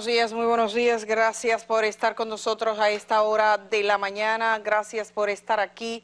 buenos días, muy buenos días. Gracias por estar con nosotros a esta hora de la mañana. Gracias por estar aquí.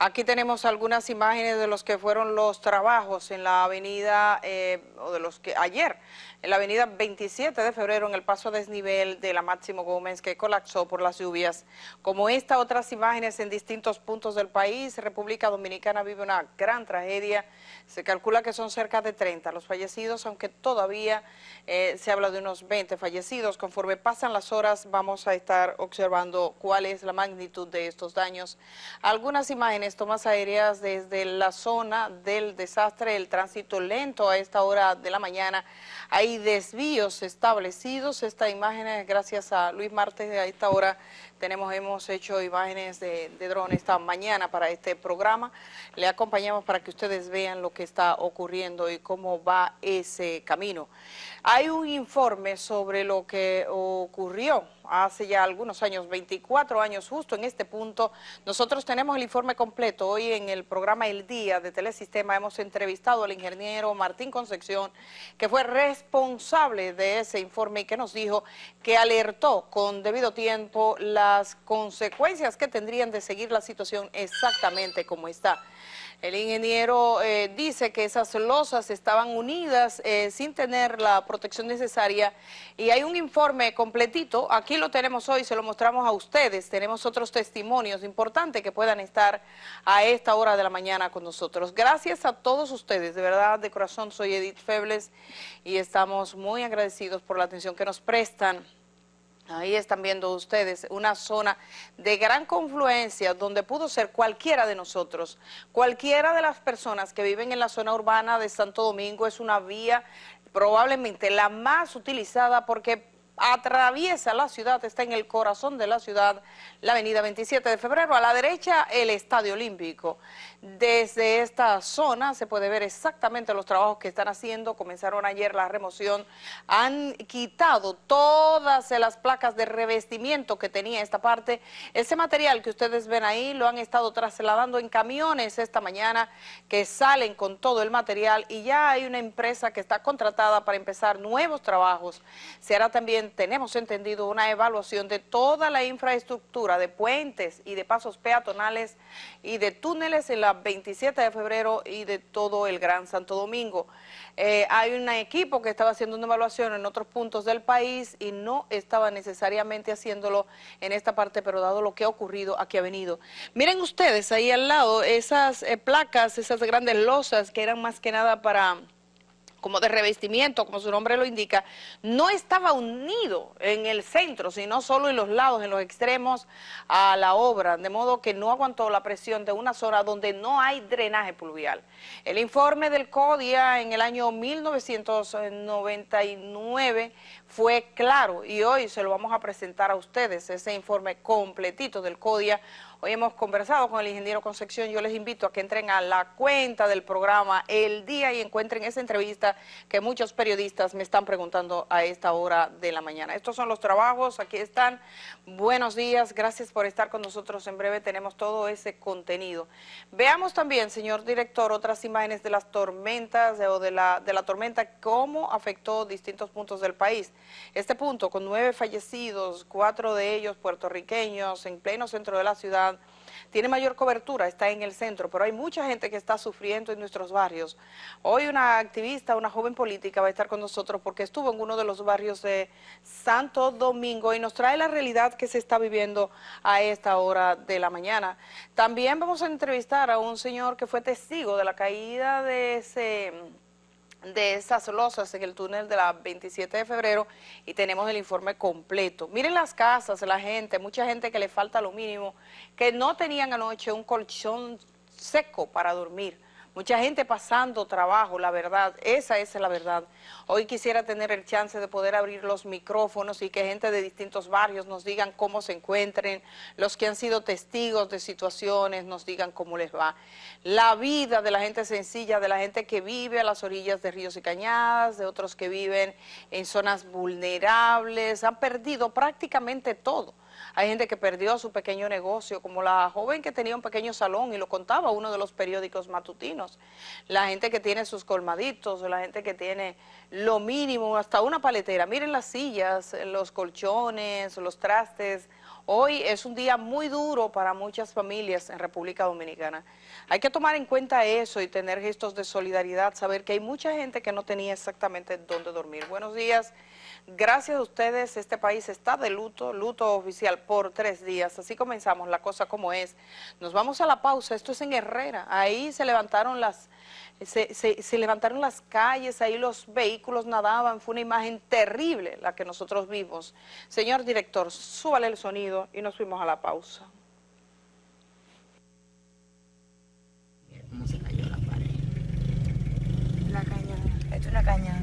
Aquí tenemos algunas imágenes de los que fueron los trabajos en la avenida, eh, o de los que ayer, en la avenida 27 de febrero, en el paso desnivel de la Máximo Gómez, que colapsó por las lluvias. Como esta, otras imágenes en distintos puntos del país, República Dominicana vive una gran tragedia. Se calcula que son cerca de 30 los fallecidos, aunque todavía eh, se habla de unos 20 fallecidos. Conforme pasan las horas, vamos a estar observando cuál es la magnitud de estos daños. Algunas imágenes tomas aéreas desde la zona del desastre, el tránsito lento a esta hora de la mañana. Hay desvíos establecidos. Esta imagen gracias a Luis Martes a esta hora tenemos, hemos hecho imágenes de, drones esta mañana para este programa. Le acompañamos para que ustedes vean lo que está ocurriendo y cómo va ese camino. Hay un informe sobre lo que ocurrió hace ya algunos años, 24 años justo en este punto. Nosotros tenemos el informe completo. Hoy en el programa El Día de Telesistema hemos entrevistado al ingeniero Martín Concepción, que fue responsable de ese informe y que nos dijo que alertó con debido tiempo las consecuencias que tendrían de seguir la situación exactamente como está. El ingeniero eh, dice que esas losas estaban unidas eh, sin tener la protección necesaria y hay un informe completito, aquí lo tenemos hoy, se lo mostramos a ustedes, tenemos otros testimonios importantes que puedan estar a esta hora de la mañana con nosotros. Gracias a todos ustedes, de verdad, de corazón, soy Edith Febles y estamos muy agradecidos por la atención que nos prestan. Ahí están viendo ustedes una zona de gran confluencia donde pudo ser cualquiera de nosotros, cualquiera de las personas que viven en la zona urbana de Santo Domingo es una vía probablemente la más utilizada porque atraviesa la ciudad, está en el corazón de la ciudad, la avenida 27 de febrero, a la derecha el Estadio Olímpico. Desde esta zona se puede ver exactamente los trabajos que están haciendo. Comenzaron ayer la remoción. Han quitado todas las placas de revestimiento que tenía esta parte. Ese material que ustedes ven ahí lo han estado trasladando en camiones esta mañana que salen con todo el material y ya hay una empresa que está contratada para empezar nuevos trabajos. Se hará también, tenemos entendido, una evaluación de toda la infraestructura de puentes y de pasos peatonales y de túneles en la 27 de febrero y de todo el Gran Santo Domingo. Eh, hay un equipo que estaba haciendo una evaluación en otros puntos del país y no estaba necesariamente haciéndolo en esta parte, pero dado lo que ha ocurrido, aquí ha venido. Miren ustedes, ahí al lado, esas eh, placas, esas grandes losas que eran más que nada para como de revestimiento, como su nombre lo indica, no estaba unido en el centro, sino solo en los lados, en los extremos a la obra, de modo que no aguantó la presión de una zona donde no hay drenaje pluvial. El informe del CODIA en el año 1999 fue claro y hoy se lo vamos a presentar a ustedes, ese informe completito del CODIA Hoy hemos conversado con el ingeniero Concepción. Yo les invito a que entren a la cuenta del programa El Día y encuentren esa entrevista que muchos periodistas me están preguntando a esta hora de la mañana. Estos son los trabajos, aquí están. Buenos días, gracias por estar con nosotros. En breve tenemos todo ese contenido. Veamos también, señor director, otras imágenes de las tormentas o de la tormenta, cómo afectó distintos puntos del país. Este punto, con nueve fallecidos, cuatro de ellos puertorriqueños, en pleno centro de la ciudad, tiene mayor cobertura, está en el centro, pero hay mucha gente que está sufriendo en nuestros barrios. Hoy una activista, una joven política va a estar con nosotros porque estuvo en uno de los barrios de Santo Domingo y nos trae la realidad que se está viviendo a esta hora de la mañana. También vamos a entrevistar a un señor que fue testigo de la caída de ese de esas losas en el túnel de la 27 de febrero y tenemos el informe completo. Miren las casas, la gente, mucha gente que le falta lo mínimo, que no tenían anoche un colchón seco para dormir. Mucha gente pasando trabajo, la verdad, esa es la verdad. Hoy quisiera tener el chance de poder abrir los micrófonos y que gente de distintos barrios nos digan cómo se encuentren, los que han sido testigos de situaciones nos digan cómo les va. La vida de la gente sencilla, de la gente que vive a las orillas de ríos y cañadas, de otros que viven en zonas vulnerables, han perdido prácticamente todo. Hay gente que perdió su pequeño negocio, como la joven que tenía un pequeño salón y lo contaba uno de los periódicos matutinos. La gente que tiene sus colmaditos, la gente que tiene lo mínimo, hasta una paletera. Miren las sillas, los colchones, los trastes, Hoy es un día muy duro para muchas familias en República Dominicana. Hay que tomar en cuenta eso y tener gestos de solidaridad, saber que hay mucha gente que no tenía exactamente dónde dormir. Buenos días. Gracias a ustedes, este país está de luto, luto oficial por tres días. Así comenzamos la cosa como es. Nos vamos a la pausa. Esto es en Herrera. Ahí se levantaron las se, levantaron las calles, ahí los vehículos nadaban, fue una imagen terrible la que nosotros vimos. Señor director, súbale el sonido y nos fuimos a la pausa. ¿Cómo se cayó la pared? La cañada. Esto es una cañada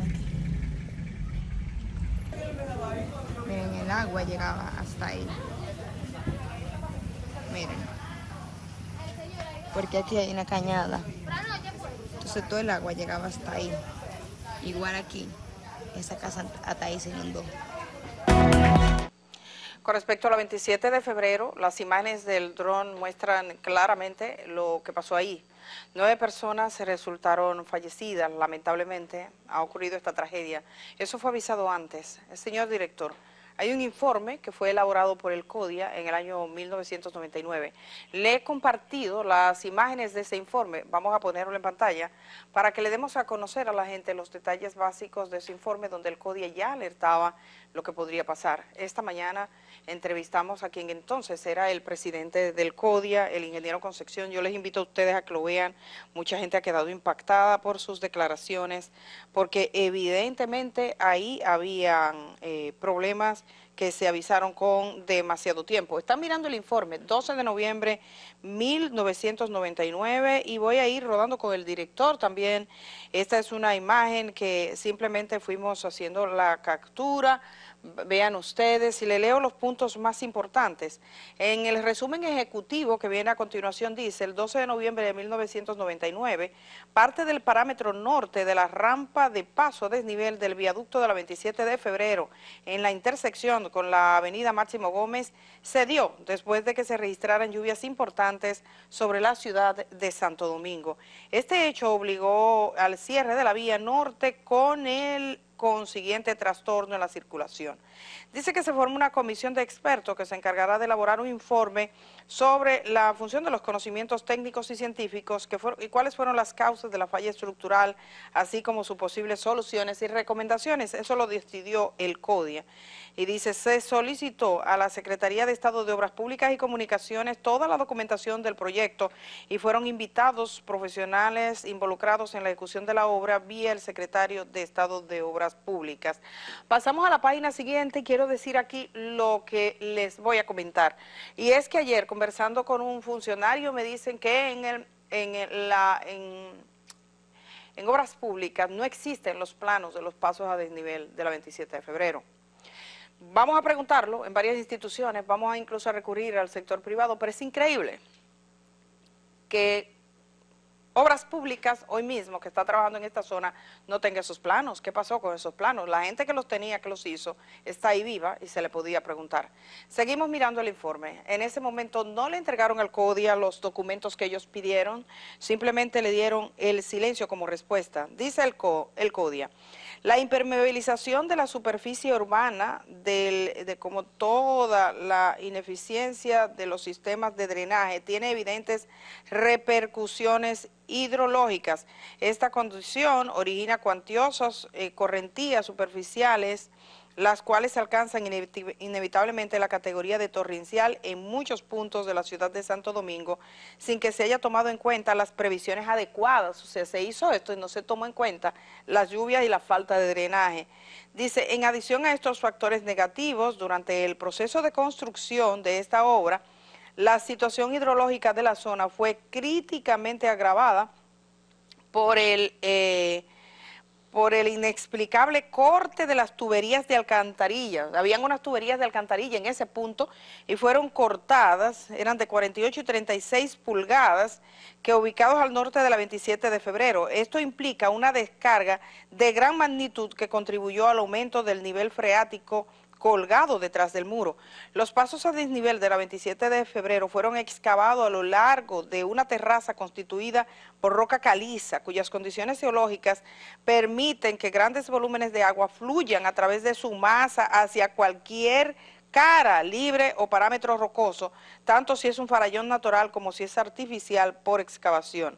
Miren, el agua llegaba hasta ahí. Miren. Porque aquí hay una cañada todo el agua llegaba hasta ahí. Igual aquí, esa casa hasta ahí se inundó. Con respecto a la 27 de febrero, las imágenes del dron muestran claramente lo que pasó ahí. Nueve personas se resultaron fallecidas, lamentablemente ha ocurrido esta tragedia. Eso fue avisado antes. señor director, hay un informe que fue elaborado por el CODIA en el año 1999. Le he compartido las imágenes de ese informe, vamos a ponerlo en pantalla, para que le demos a conocer a la gente los detalles básicos de ese informe donde el CODIA ya alertaba lo que podría pasar. Esta mañana entrevistamos a quien entonces era el presidente del CODIA, el ingeniero Concepción. Yo les invito a ustedes a que lo vean. Mucha gente ha quedado impactada por sus declaraciones, porque evidentemente ahí habían eh, problemas que se avisaron con demasiado tiempo. Están mirando el informe, 12 de noviembre 1999, y voy a ir rodando con el director también. Esta es una imagen que simplemente fuimos haciendo la captura vean ustedes y le leo los puntos más importantes. En el resumen ejecutivo que viene a continuación dice, el 12 de noviembre de 1999, parte del parámetro norte de la rampa de paso desnivel del viaducto de la 27 de febrero en la intersección con la avenida Máximo Gómez se dio después de que se registraran lluvias importantes sobre la ciudad de Santo Domingo. Este hecho obligó al cierre de la vía norte con el consiguiente trastorno en la circulación. Dice que se forma una comisión de expertos que se encargará de elaborar un informe sobre la función de los conocimientos técnicos y científicos que y cuáles fueron las causas de la falla estructural, así como sus posibles soluciones y recomendaciones. Eso lo decidió el CODIA. Y dice, se solicitó a la Secretaría de Estado de Obras Públicas y Comunicaciones toda la documentación del proyecto y fueron invitados profesionales involucrados en la ejecución de la obra vía el secretario de Estado de Obras Públicas. Pasamos a la página siguiente y quiero decir aquí lo que les voy a comentar. Y es que ayer conversando con un funcionario me dicen que en, el, en, la, en, Obras Públicas no existen los planos de los pasos a desnivel de la 27 de febrero. Vamos a preguntarlo en varias instituciones, vamos a incluso a recurrir al sector privado, pero es increíble que Obras Públicas, hoy mismo, que está trabajando en esta zona, no tenga esos planos. ¿Qué pasó con esos planos? La gente que los tenía, que los hizo, está ahí viva y se le podía preguntar. Seguimos mirando el informe. En ese momento no le entregaron al CODIA los documentos que ellos pidieron, simplemente le dieron el silencio como respuesta. Dice el, CODIA, la impermeabilización de la superficie urbana, de como toda la ineficiencia de los sistemas de drenaje, tiene evidentes repercusiones hidrológicas. Esta condición origina cuantiosas eh, correntías superficiales, las cuales alcanzan inevitablemente la categoría de torrencial en muchos puntos de la ciudad de Santo Domingo, sin que se haya tomado en cuenta las previsiones adecuadas. O sea, se hizo esto y no se tomó en cuenta las lluvias y la falta de drenaje. Dice, en adición a estos factores negativos, durante el proceso de construcción de esta obra, la situación hidrológica de la zona fue críticamente agravada por el, eh, por el inexplicable corte de las tuberías de alcantarilla. Habían unas tuberías de alcantarilla en ese punto y fueron cortadas, eran de 48 y 36 pulgadas, que ubicados al norte de la 27 de febrero. Esto implica una descarga de gran magnitud que contribuyó al aumento del nivel freático colgado detrás del muro. Los pasos a desnivel de la 27 de febrero fueron excavados a lo largo de una terraza constituida por roca caliza, cuyas condiciones geológicas permiten que grandes volúmenes de agua fluyan a través de su masa hacia cualquier cara libre o parámetro rocoso, tanto si es un farallón natural como si es artificial por excavación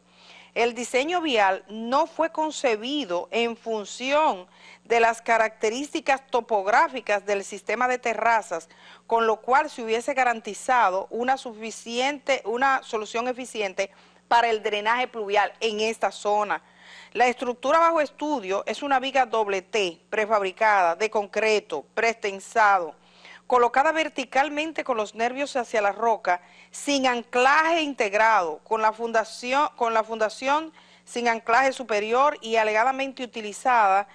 el diseño vial no fue concebido en función de las características topográficas del sistema de terrazas, con lo cual se hubiese garantizado una, suficiente, una solución eficiente para el drenaje pluvial en esta zona. La estructura bajo estudio es una viga doble T, prefabricada, de concreto, pretensado, colocada verticalmente con los nervios hacia la roca, sin anclaje integrado, con la fundación, sin anclaje superior y alegadamente utilizada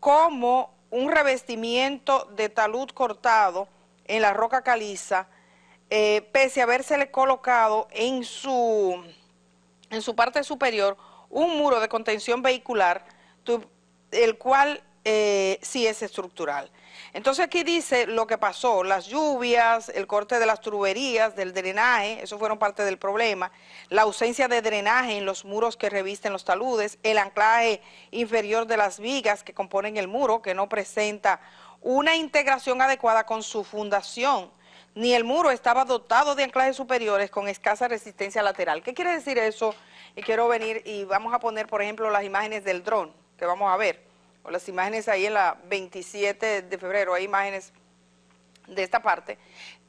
como un revestimiento de talud cortado en la roca caliza, eh, pese a habérsele colocado en su, en su parte superior un muro de contención vehicular, el cual eh, sí es estructural. Entonces aquí dice lo que pasó, las lluvias, el corte de las tuberías, del drenaje, eso fueron parte del problema, la ausencia de drenaje en los muros que revisten los taludes, el anclaje inferior de las vigas que componen el muro, que no presenta una integración adecuada con su fundación, ni el muro estaba dotado de anclajes superiores con escasa resistencia lateral. ¿Qué quiere decir eso? Y quiero venir y vamos a poner, por ejemplo, las imágenes del dron que vamos a ver las imágenes ahí en la 27 de febrero, hay imágenes de esta parte,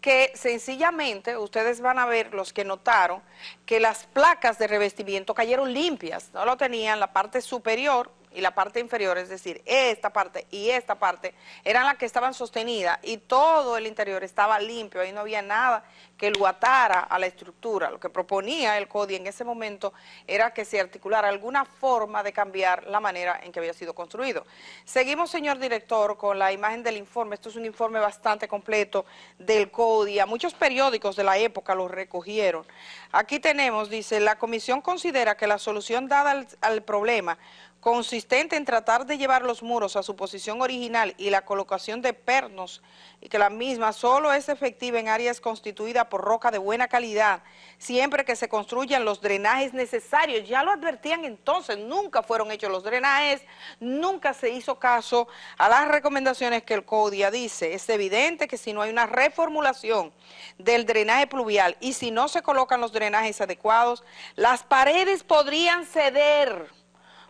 que sencillamente ustedes van a ver, los que notaron, que las placas de revestimiento cayeron limpias, no lo tenían la parte superior, y la parte inferior, es decir, esta parte y esta parte, eran las que estaban sostenidas y todo el interior estaba limpio, ahí no había nada que lo atara a la estructura. Lo que proponía el CODI en ese momento era que se articulara alguna forma de cambiar la manera en que había sido construido. Seguimos, señor director, con la imagen del informe. Esto es un informe bastante completo del CODI. A muchos periódicos de la época lo recogieron. Aquí tenemos, dice, la comisión considera que la solución dada al problema consistente en tratar de llevar los muros a su posición original y la colocación de pernos y que la misma solo es efectiva en áreas constituidas por roca de buena calidad, siempre que se construyan los drenajes necesarios. Ya lo advertían entonces, nunca fueron hechos los drenajes, nunca se hizo caso a las recomendaciones que el CODIA dice. Es evidente que si no hay una reformulación del drenaje pluvial y si no se colocan los drenajes adecuados, las paredes podrían ceder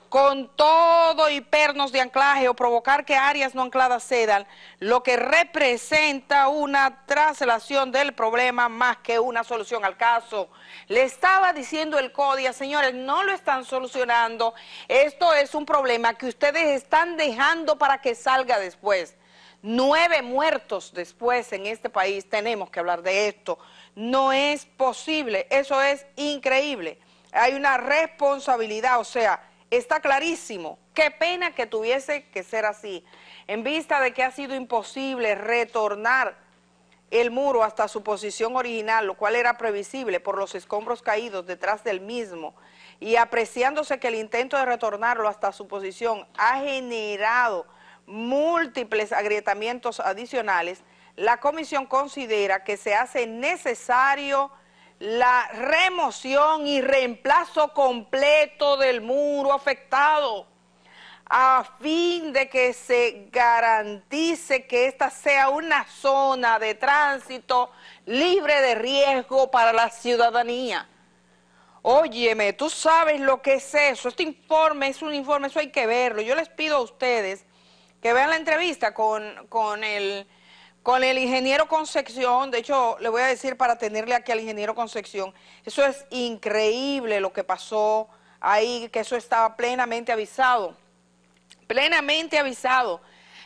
con todo y pernos de anclaje o provocar que áreas no ancladas cedan, lo que representa una traslación del problema más que una solución al caso. Le estaba diciendo el CODIA, señores, no lo están solucionando. Esto es un problema que ustedes están dejando para que salga después. Nueve muertos después en este país, tenemos que hablar de esto. No es posible, eso es increíble. Hay una responsabilidad, o sea Está clarísimo. Qué pena que tuviese que ser así. En vista de que ha sido imposible retornar el muro hasta su posición original, lo cual era previsible por los escombros caídos detrás del mismo, y apreciándose que el intento de retornarlo hasta su posición ha generado múltiples agrietamientos adicionales, la comisión considera que se hace necesario la remoción y reemplazo completo del muro afectado a fin de que se garantice que esta sea una zona de tránsito libre de riesgo para la ciudadanía. Óyeme, tú sabes lo que es eso, este informe es un informe, eso hay que verlo. Yo les pido a ustedes que vean la entrevista con, con el con el ingeniero Concepción, de hecho le voy a decir para tenerle aquí al ingeniero Concepción, eso es increíble lo que pasó ahí, que eso estaba plenamente avisado, plenamente avisado.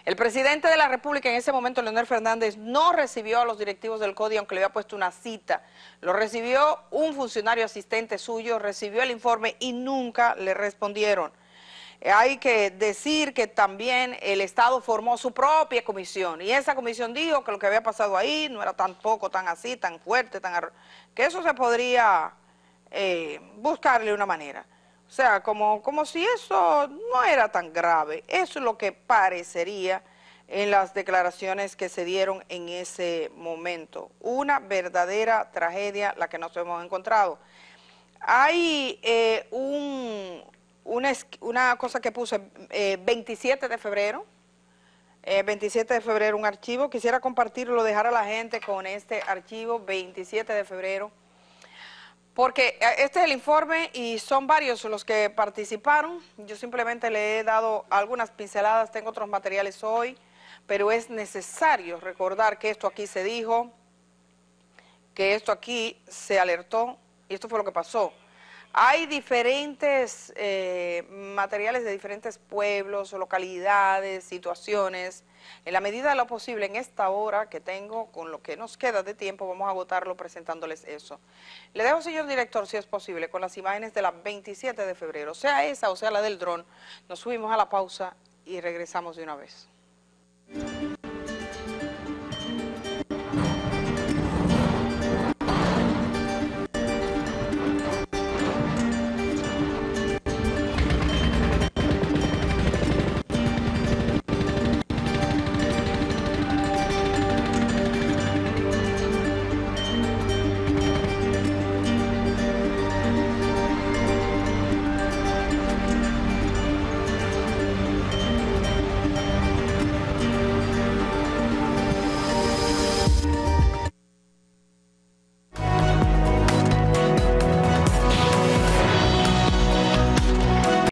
El presidente de la República en ese momento, Leonel Fernández, no recibió a los directivos del CODI, aunque le había puesto una cita. Lo recibió un funcionario asistente suyo, recibió el informe y nunca le respondieron hay que decir que también el Estado formó su propia comisión y esa comisión dijo que lo que había pasado ahí no era tan poco, tan así, tan fuerte, tan que eso se podría eh, buscarle una manera. O sea, como, como si eso no era tan grave. Eso es lo que parecería en las declaraciones que se dieron en ese momento. Una verdadera tragedia la que nos hemos encontrado. Hay eh, un una, una cosa que puse 27 eh, de febrero, 27 eh, de febrero un archivo, quisiera compartirlo, dejar a la gente con este archivo 27 de febrero, porque eh, este es el informe y son varios los que participaron, yo simplemente le he dado algunas pinceladas, tengo otros materiales hoy, pero es necesario recordar que esto aquí se dijo, que esto aquí se alertó y esto fue lo que pasó. Hay diferentes eh, materiales de diferentes pueblos, localidades, situaciones. En la medida de lo posible, en esta hora que tengo, con lo que nos queda de tiempo, vamos a votarlo presentándoles eso. Le dejo, señor director, si es posible, con las imágenes de la 27 de febrero, sea esa o sea la del dron. Nos subimos a la pausa y regresamos de una vez.